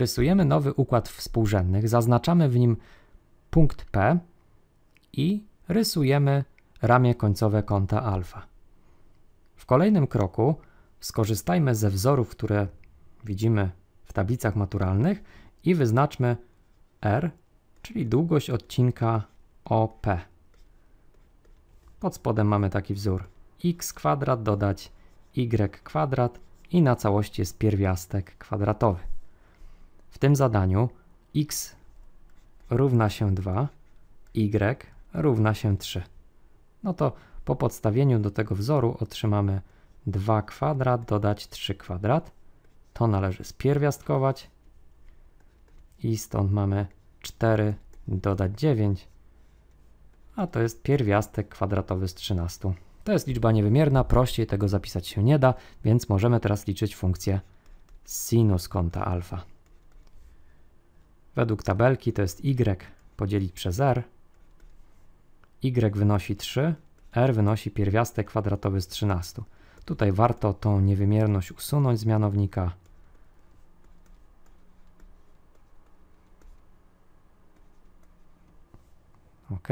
rysujemy nowy układ współrzędnych, zaznaczamy w nim punkt P i rysujemy ramię końcowe kąta alfa. W kolejnym kroku skorzystajmy ze wzorów, które widzimy w tablicach maturalnych i wyznaczmy R, czyli długość odcinka OP. Pod spodem mamy taki wzór x kwadrat dodać y kwadrat i na całości jest pierwiastek kwadratowy tym zadaniu x równa się 2, y równa się 3. No to po podstawieniu do tego wzoru otrzymamy 2 kwadrat dodać 3 kwadrat. To należy spierwiastkować i stąd mamy 4 dodać 9, a to jest pierwiastek kwadratowy z 13. To jest liczba niewymierna, prościej tego zapisać się nie da, więc możemy teraz liczyć funkcję sinus kąta alfa. Według tabelki to jest y podzielić przez r. y wynosi 3, r wynosi pierwiastek kwadratowy z 13. Tutaj warto tą niewymierność usunąć z mianownika. Ok.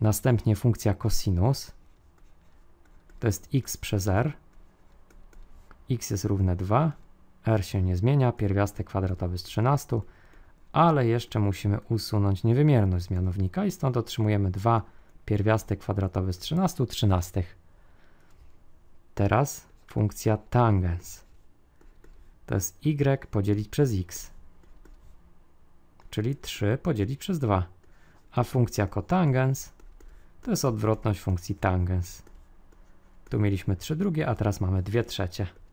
Następnie funkcja cosinus to jest x przez r. x jest równe 2, r się nie zmienia, pierwiastek kwadratowy z 13 ale jeszcze musimy usunąć niewymierność z mianownika i stąd otrzymujemy 2 pierwiastek kwadratowy z 13 trzynastych. Teraz funkcja tangens. To jest y podzielić przez x, czyli 3 podzielić przez 2. A funkcja cotangens to jest odwrotność funkcji tangens. Tu mieliśmy 3 drugie, a teraz mamy 2 trzecie.